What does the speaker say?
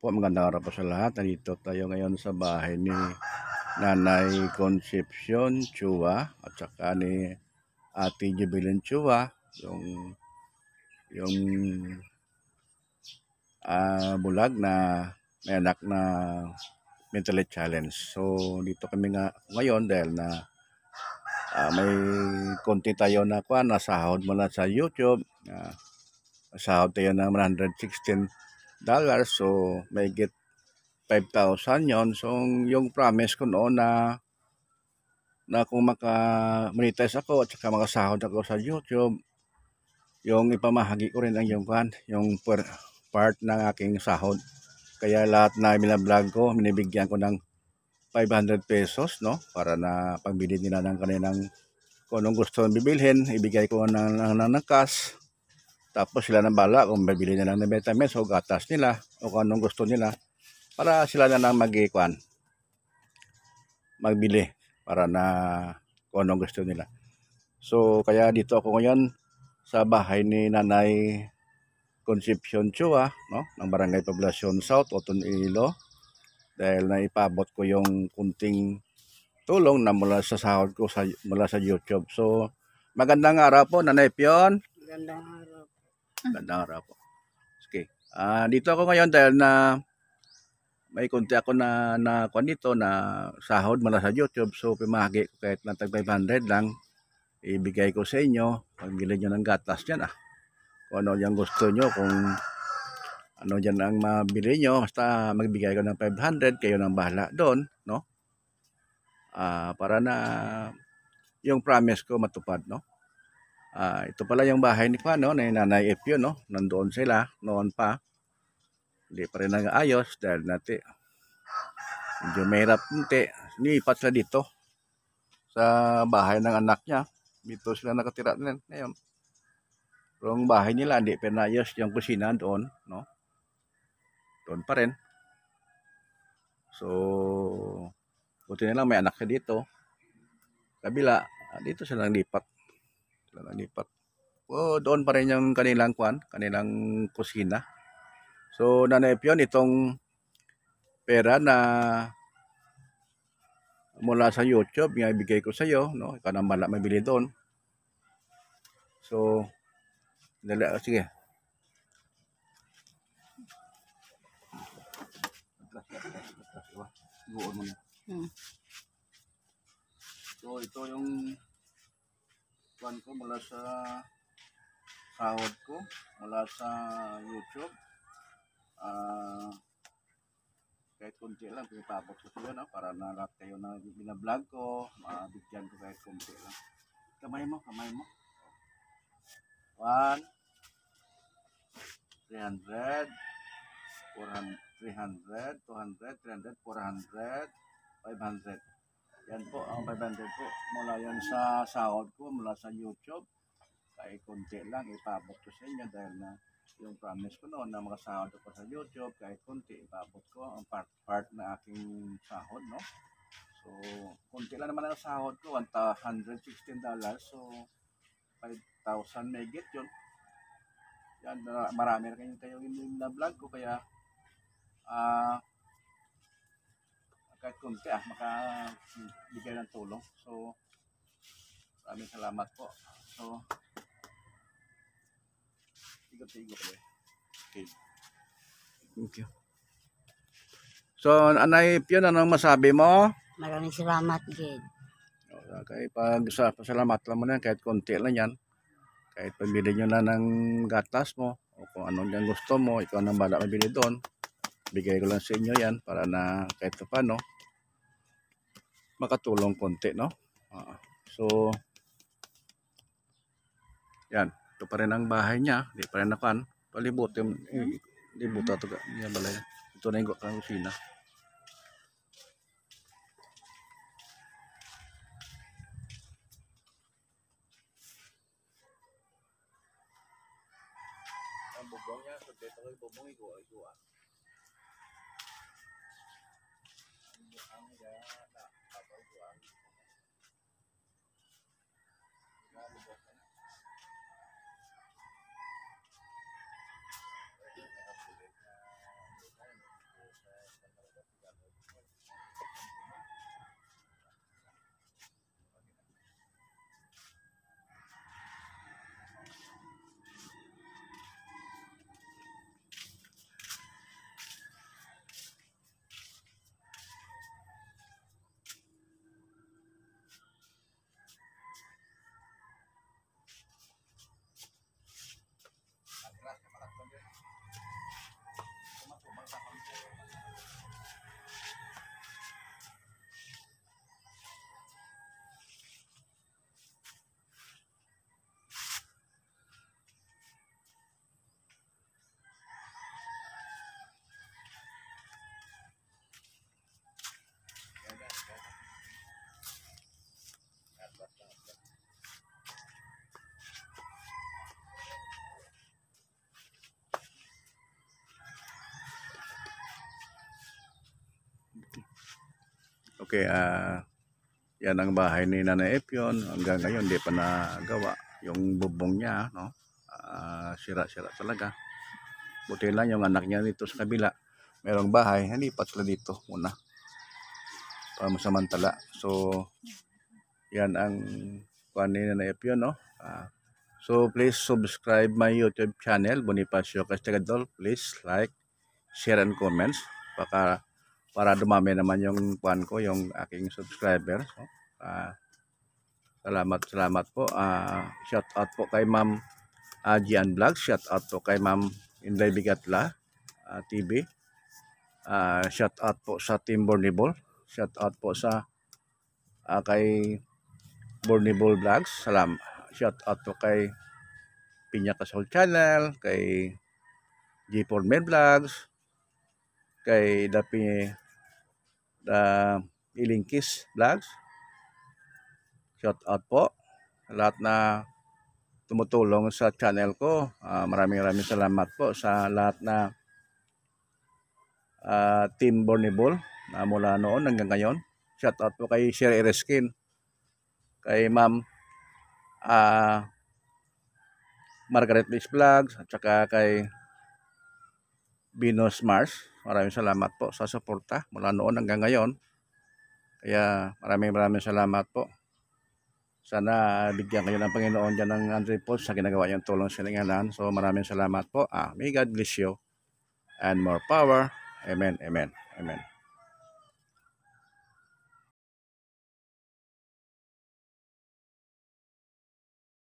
po, magandang araw po sa lahat. Nandito tayo ngayon sa bahay ni Nanay Concepcion Chua at saka ni Ate Jubilin Chua, yung yung uh, bulag na may anak na mentally challenge. So dito kami nga ngayon dahil na uh, may konti tayo na kwa, nasahod mula sa YouTube. Uh, ah, sahod tayo na 116 dollars. So, may get 5,000 yon So, yung promise ko noon na na kung maka-monetize ako at saka makasahod ako sa YouTube, yung ipamahagi ko rin ang yung kan, yung per, part ng aking sahod. Kaya lahat na minablog ko, minibigyan ko ng 500 pesos, no? Para na pagbili nila ng kanilang kung anong gusto bibilhin, ibigay ko ng, ng, ng, ng cash tapos sila nang bala kung bibili nila ng vitamins o gatas nila o kung anong gusto nila para sila na lang mag-iikwan. Magbili para na kung anong gusto nila. So kaya dito ako ngayon sa bahay ni Nanay Concepcion Chua no, ng Barangay Poblacion South, Oton Ilo. Dahil naipabot ko yung kunting tulong na mula sa sahod ko sa, mula sa YouTube. So magandang araw po, Nanay Pion. Magandang Ah. Gandang araw po. Okay. Ah, uh, dito ako ngayon dahil na may konti ako na na kuan dito na sahod mula sa YouTube. So pimahagi ko kahit na tag 500 lang ibigay ko sa inyo. Pagbilin niyo ng gatas diyan ah. Kung ano yung gusto niyo kung ano diyan ang mabili niyo basta magbigay ko ng 500 kayo nang bahala doon, no? Ah, uh, para na yung promise ko matupad, no? Uh, ito pala yung bahay ni pa, no? Ni Nanay F yun, no? Nandoon sila, noon pa. Hindi pa rin nag-ayos dahil nati. Medyo mahirap nti. Niipat siya dito sa bahay ng anak niya. Dito sila nakatira din ngayon. Pero ang bahay nila, hindi naayos yung kusina doon, no? Doon pa rin. So, buti na lang may anak siya dito. Kabila, ah, dito siya lang lipat. Lalanipat. Oh, doon pa rin yung kanilang kwan, kanilang kusina. So, nanaip yun itong pera na mula sa YouTube, yung ibigay ko sa iyo, no? Ikaw na mala mabili doon. So, dala, ah, sige. Buon mo na. Hmm. So, ito yung kwan ko mula sa sahod ko mula sa YouTube. Uh, kahit kunti lang, pinipabot ko sa iyo, no? para na lahat kayo na binablog ko, mabigyan ko kahit kunti lang. Kamay mo, kamay mo. 1, 300, 400, 300, 200, 300, 400, 500. Yan po, ang 500 po. Mula yan sa sahod ko, mula sa YouTube. Kaya konti lang, ipabot ko sa inyo dahil na yung promise ko noon na makasahod ko sa YouTube. Kaya konti, ipabot ko ang part-part na aking sahod, no? So, konti lang naman ang sahod ko, $116. So, 5,000 may get yun. Yan, marami na kayong kayo yung na-vlog ko. Kaya, ah, uh, konti ah, makabigay ng tulong. So, maraming salamat po. So, tigot-tigot eh. Okay. Thank you. So, Anay Pion, anong masabi mo? Maraming salamat, Gid. Okay, pag sa pasalamat lang mo na kahit konti lang yan. Kahit pamili nyo na ng gatas mo o kung anong yan gusto mo, ikaw na bala mabili doon. Bigay ko lang sa inyo yan para na kahit pa no? makatulong konti, no? Uh, so, yan. Ito pa rin ang bahay niya. di pa rin nakuan. Palibot. Libuta ito. Yan balay. Ito na yung kang kusina. Ang bubong niya. Sa dito ko yung bubong. Iguwa. Iguwa. Okay, ah, yan ang bahay ni Nanay Epion. Hanggang ngayon, hindi pa nagawa. Yung bubong niya, no? Ah, sira-sira ah, talaga. Buti lang yung anak niya dito sa kabila. Merong bahay, nalipat sila dito muna. Para masamantala. So, yan ang kuan ni Nanay Epion, no? Ah, so, please subscribe my YouTube channel, Bonifacio Castigadol. Please like, share, and comments. Baka para dumami naman yung kwan ko, yung aking subscribers. So, uh, ah, salamat, salamat po. Uh, ah, shout out po kay Ma'am uh, Gian Vlog. Shout out po kay Ma'am Inday Bigatla uh, TV. Uh, shout out po sa Team Bornibol. Shout out po sa uh, kay Bornibol Vlogs. Salam. Shout out po kay Pinya Kasol Channel, kay G4 Men Vlogs, kay Dapi uh, Ilingkis Vlogs. Shout out po lahat na tumutulong sa channel ko. Uh, maraming maraming salamat po sa lahat na uh, Team Bornibol na mula noon hanggang ngayon. Shout out po kay Sir Ereskin, kay Ma'am uh, Margaret Liz Vlogs, at saka kay Venus Mars. Maraming salamat po sa suporta mula noon hanggang ngayon. Kaya maraming maraming salamat po. Sana bigyan kayo ng Panginoon dyan ng Andre Paul sa ginagawa niyang tulong sa lingalan. So maraming salamat po. Ah, may God bless you and more power. Amen, amen, amen.